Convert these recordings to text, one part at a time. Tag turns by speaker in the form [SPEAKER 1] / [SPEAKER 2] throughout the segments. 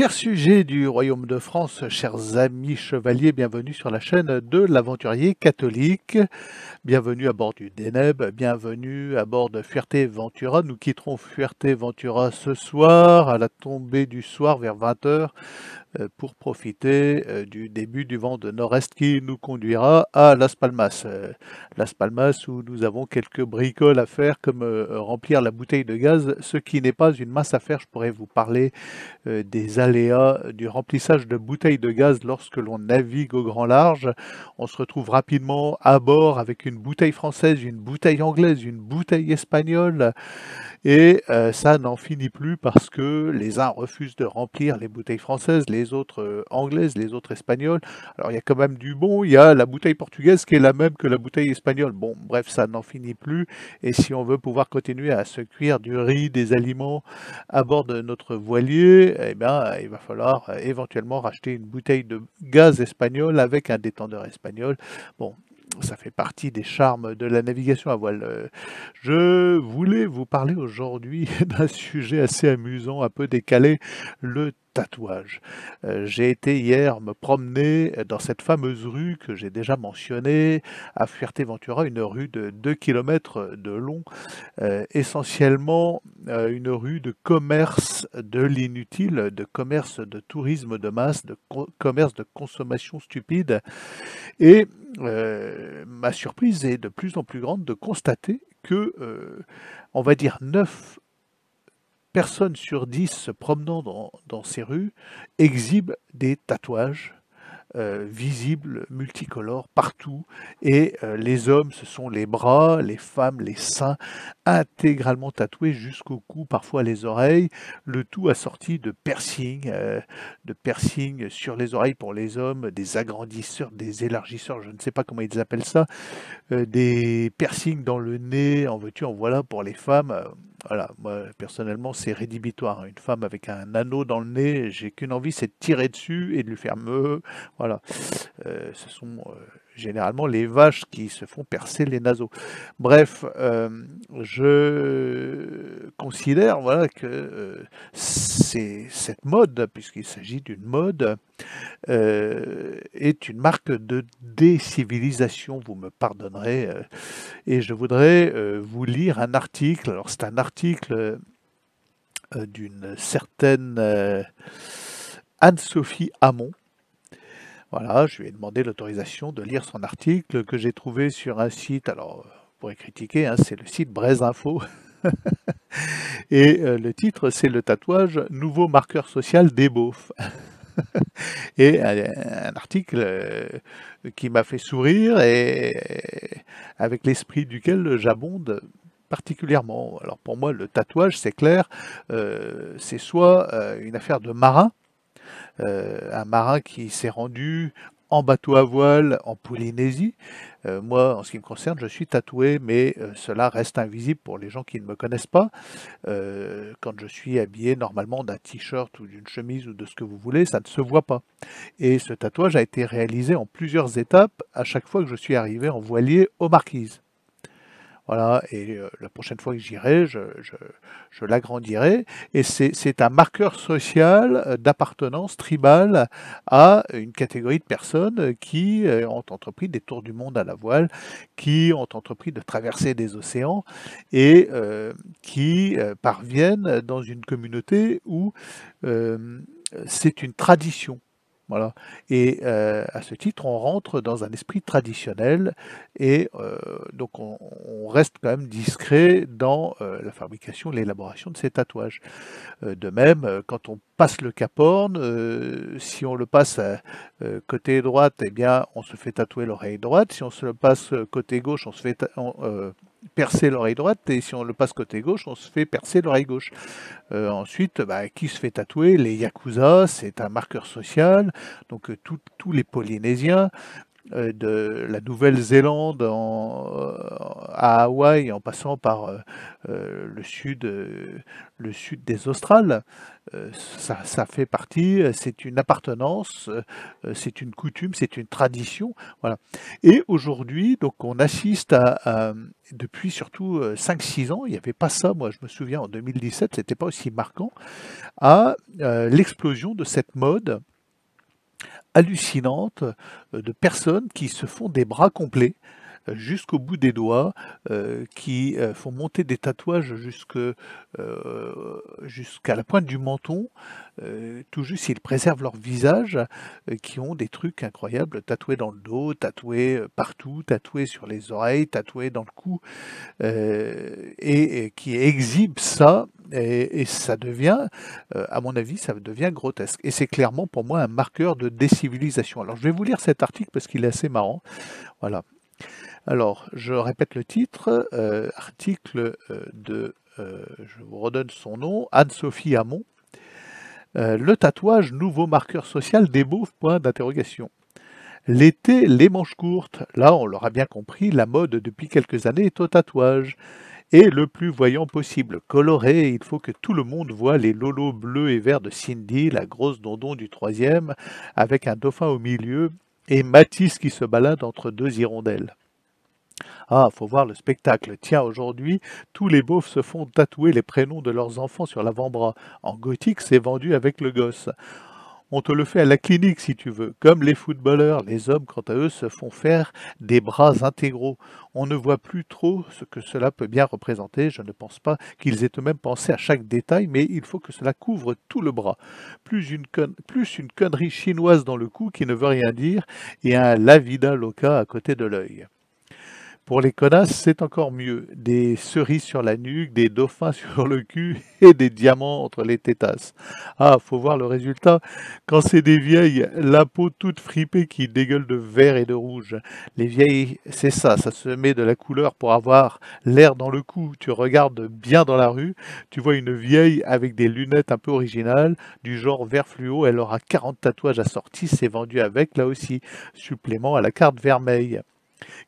[SPEAKER 1] Chers sujets du Royaume de France, chers amis chevaliers, bienvenue sur la chaîne de l'aventurier catholique. Bienvenue à bord du Deneb, bienvenue à bord de Ventura. Nous quitterons Ventura ce soir, à la tombée du soir vers 20h, euh, pour profiter euh, du début du vent de nord-est qui nous conduira à Las Palmas. Euh, Las Palmas où nous avons quelques bricoles à faire comme remplir la bouteille de gaz, ce qui n'est pas une mince affaire. Je pourrais vous parler des à du remplissage de bouteilles de gaz lorsque l'on navigue au grand large. On se retrouve rapidement à bord avec une bouteille française, une bouteille anglaise, une bouteille espagnole. Et euh, ça n'en finit plus parce que les uns refusent de remplir les bouteilles françaises, les autres euh, anglaises, les autres espagnoles. Alors il y a quand même du bon, il y a la bouteille portugaise qui est la même que la bouteille espagnole. Bon, bref, ça n'en finit plus. Et si on veut pouvoir continuer à se cuire du riz, des aliments à bord de notre voilier, eh bien, il va falloir euh, éventuellement racheter une bouteille de gaz espagnol avec un détendeur espagnol. Bon, ça fait partie des charmes de la navigation à voile. Euh, je voulais vous parler aujourd'hui d'un sujet assez amusant, un peu décalé, le euh, j'ai été hier me promener dans cette fameuse rue que j'ai déjà mentionnée, à Fuerteventura, une rue de 2 km de long, euh, essentiellement euh, une rue de commerce de l'inutile, de commerce de tourisme de masse, de commerce de consommation stupide. Et ma surprise est de plus en plus grande de constater que, on va dire, 9 Personne sur dix se promenant dans, ces rues exhibe des tatouages euh, visibles, multicolores, partout. Et euh, les hommes, ce sont les bras, les femmes, les seins, intégralement tatoués jusqu'au cou, parfois les oreilles. Le tout assorti de piercings, euh, de piercings sur les oreilles pour les hommes, des agrandisseurs, des élargisseurs, je ne sais pas comment ils appellent ça, des piercings dans le nez, en voiture, en voilà pour les femmes voilà, moi personnellement, c'est rédhibitoire. Une femme avec un anneau dans le nez, j'ai qu'une envie, c'est de tirer dessus et de lui faire me. Voilà. Euh, ce sont euh, généralement les vaches qui se font percer les naseaux. Bref, euh, je considère voilà, que c'est cette mode, puisqu'il s'agit d'une mode, euh, est une marque de décivilisation, vous me pardonnerez. Euh, et je voudrais euh, vous lire un article. Alors c'est un article d'une certaine Anne-Sophie Hamon. Voilà, je lui ai demandé l'autorisation de lire son article que j'ai trouvé sur un site. Alors, vous pourrez critiquer, hein, c'est le site Braise Info. et le titre, c'est le tatouage Nouveau marqueur social des beaufs et un article euh, qui m'a fait sourire et avec l'esprit duquel j'abonde particulièrement. Alors pour moi, le tatouage, c'est clair, euh, c'est soit euh, une affaire de marin, un marin qui s'est rendu en bateau à voile en Polynésie. Euh, moi, en ce qui me concerne, je suis tatoué, mais euh, cela reste invisible pour les gens qui ne me connaissent pas. Euh, quand je suis habillé normalement d'un t-shirt ou d'une chemise ou de ce que vous voulez, ça ne se voit pas. Et ce tatouage a été réalisé en plusieurs étapes à chaque fois que je suis arrivé en voilier aux marquises. Voilà, et euh, la prochaine fois que j'irai, je, l'agrandirai. Et c'est un marqueur social euh, d'appartenance tribale à une catégorie de personnes qui euh, ont entrepris des tours du monde à la voile, qui ont entrepris de traverser des océans et qui parviennent dans une communauté où c'est une tradition voilà. Et euh, à ce titre, on rentre dans un esprit traditionnel et euh, donc on, reste quand même discret dans euh, la fabrication, l'élaboration de ces tatouages. de même, quand on passe le caporne, euh, si on le passe euh, côté droite, eh bien, on se fait tatouer l'oreille droite. Si on se le passe euh, côté gauche, on se fait percer l'oreille droite. Et si on le passe côté gauche, on se fait percer l'oreille gauche. ensuite, bah, qui se fait tatouer Les Yakuza, c'est un marqueur social. Donc, tous les Polynésiens. Euh, de la Nouvelle-Zélande euh, à Hawaï, en passant par euh, le, sud, le sud des Australes. Ça, fait partie, c'est une appartenance, c'est une coutume, c'est une tradition. Voilà. Et aujourd'hui, donc on assiste à, depuis surtout 5-6 ans, il n'y avait pas ça, moi je me souviens en 2017, c'était pas aussi marquant, à l'explosion de cette mode hallucinante euh, de personnes qui se font des bras complets jusqu'au bout des doigts euh, qui euh, font monter des tatouages jusque euh, jusqu'à la pointe du menton, tout juste ils préservent leur visage, qui ont des trucs incroyables, tatoués dans le dos, tatoués partout, tatoués sur les oreilles, tatoués dans le cou, et, qui exhibent ça et, ça devient, à mon avis, ça devient grotesque. Et c'est clairement pour moi un marqueur de décivilisation. Alors je vais vous lire cet article parce qu'il est assez marrant. Voilà. Alors, je répète le titre, euh, article euh, de, euh, je vous redonne son nom, Anne-Sophie Hamon, Le tatouage, nouveau marqueur social des beaux points d'interrogation. L'été, les manches courtes. Là, on l'aura bien compris, la mode depuis quelques années est au tatouage. Et le plus voyant possible, coloré, il faut que tout le monde voit les lolos bleus et verts de Cindy, la grosse dondon du troisième, avec un dauphin au milieu et Matisse qui se balade entre deux hirondelles. Ah, faut voir le spectacle. Tiens, aujourd'hui, tous les beaufs se font tatouer les prénoms de leurs enfants sur l'avant-bras. En gothique, c'est vendu avec le gosse. On te le fait à la clinique si tu veux. Comme les footballeurs, les hommes, quant à eux, se font faire des bras intégraux. On ne voit plus trop ce que cela peut bien représenter. Je ne pense pas qu'ils aient eux-mêmes pensé à chaque détail, mais il faut que cela couvre tout le bras. Plus une, con... plus une connerie chinoise dans le cou qui ne veut rien dire et un lavida loca à côté de l'œil. Pour les connasses, c'est encore mieux. Des cerises sur la nuque, des dauphins sur le cul et des diamants entre les tétasses. Ah, faut voir le résultat. Quand c'est des vieilles, la peau toute fripée qui dégueule de vert et de rouge. Les vieilles, c'est ça, ça se met de la couleur pour avoir l'air dans le cou. Tu regardes bien dans la rue, tu vois une vieille avec des lunettes un peu originales, du genre vert fluo, elle aura 40 tatouages assortis, c'est vendu avec, là aussi, supplément à la carte vermeille.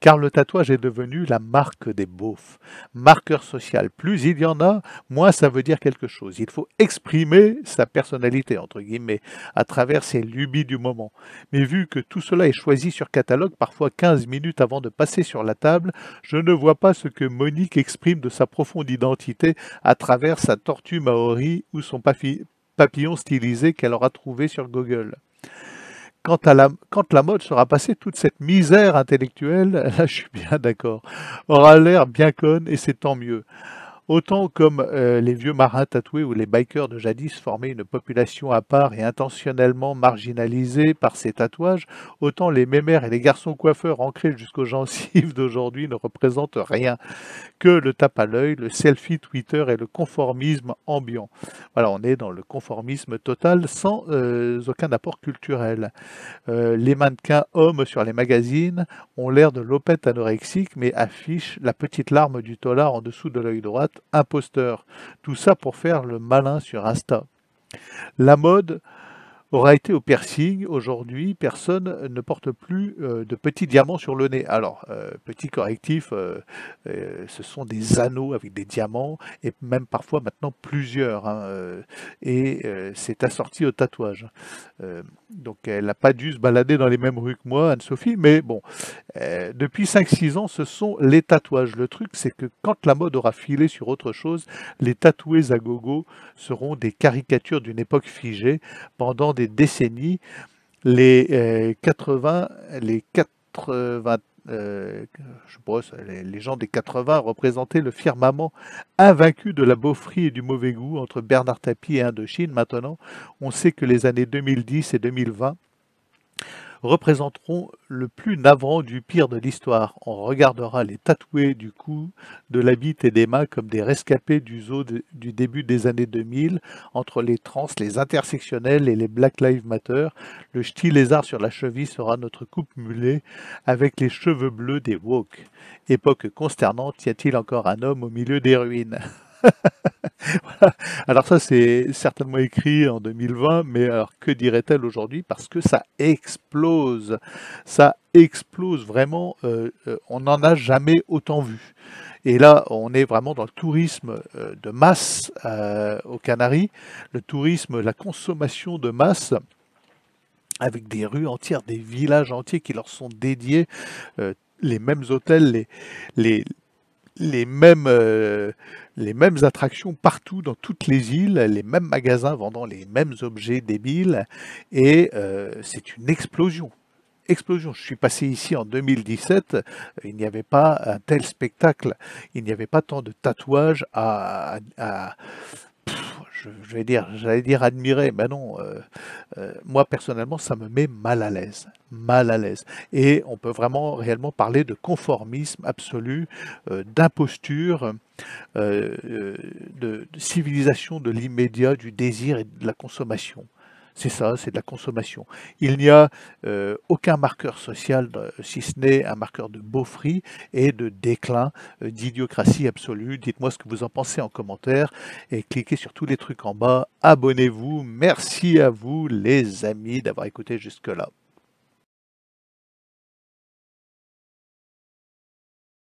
[SPEAKER 1] Car le tatouage est devenu la marque des beaufs, marqueur social. Plus il y en a, moins ça veut dire quelque chose. Il faut exprimer sa personnalité, entre guillemets, à travers ses lubies du moment. Mais vu que tout cela est choisi sur catalogue, parfois 15 minutes avant de passer sur la table, je ne vois pas ce que Monique exprime de sa profonde identité à travers sa tortue maori ou son papillon stylisé qu'elle aura trouvé sur Google quand, la, la, mode sera passée, toute cette misère intellectuelle, là je suis bien d'accord, aura l'air bien conne et c'est tant mieux. Autant comme euh, les vieux marins tatoués ou les bikers de jadis formaient une population à part et intentionnellement marginalisée par ces tatouages, autant les mémères et les garçons coiffeurs ancrés jusqu'aux gencives d'aujourd'hui ne représentent rien que le tape à l'œil, le selfie Twitter et le conformisme ambiant. Voilà, on est dans le conformisme total sans euh, aucun apport culturel. Euh, les mannequins hommes sur les magazines ont l'air de l'opette anorexique mais affichent la petite larme du tolard en dessous de l'œil droite imposteur. Tout ça pour faire le malin sur Insta. La mode aura été au piercing. Aujourd'hui, personne ne porte plus euh, de petits diamants sur le nez. Alors, euh, petit correctif, euh, ce sont des anneaux avec des diamants et même parfois maintenant plusieurs. Hein, et c'est assorti au tatouage. donc, elle n'a pas dû se balader dans les mêmes rues que moi, Anne-Sophie, mais bon, depuis 5-6 ans, ce sont les tatouages. Le truc, c'est que quand la mode aura filé sur autre chose, les tatoués à gogo seront des caricatures d'une époque figée pendant des des décennies, les 80, euh, les 80, euh, je pense, les, gens des 80 représentaient le firmament invaincu de la beaufrie et du mauvais goût entre Bernard Tapie et Indochine. Maintenant, on sait que les années 2010 et 2020 représenteront le plus navrant du pire de l'histoire. On regardera les tatoués du cou, de la bite et des mains comme des rescapés du zoo du début des années 2000, entre les trans, les intersectionnels et les Black Lives Matter. Le ch'ti lézard sur la cheville sera notre coupe mulet avec les cheveux bleus des woke. Époque consternante, y a-t-il encore un homme au milieu des ruines Alors ça, c'est certainement écrit en 2020, mais alors que dirait-elle aujourd'hui Parce que ça explose. Ça explose vraiment. Euh, euh, on n'en a jamais autant vu. Et là, on est vraiment dans le tourisme euh, de masse au aux Canaries, le tourisme, la consommation de masse avec des rues entières, des villages entiers qui leur sont dédiés. les mêmes hôtels, les, les, les mêmes, euh, les mêmes attractions partout dans toutes les îles, les mêmes magasins vendant les mêmes objets débiles, et euh, c'est une explosion. Explosion. Je suis passé ici en 2017, il n'y avait pas un tel spectacle, il n'y avait pas tant de tatouages à je, vais dire, j'allais dire admirer, mais non, euh, euh, moi personnellement, ça me met mal à l'aise, mal à l'aise. Et on peut vraiment réellement parler de conformisme absolu, euh, d'imposture, de, civilisation de l'immédiat, du désir et de la consommation. C'est ça, c'est de la consommation. Il n'y a euh, aucun marqueur social, euh, si ce n'est un marqueur de beaufrie et de déclin, euh, d'idiocratie absolue. Dites-moi ce que vous en pensez en commentaire et cliquez sur tous les trucs en bas. Abonnez-vous. Merci à vous les amis d'avoir écouté jusque-là.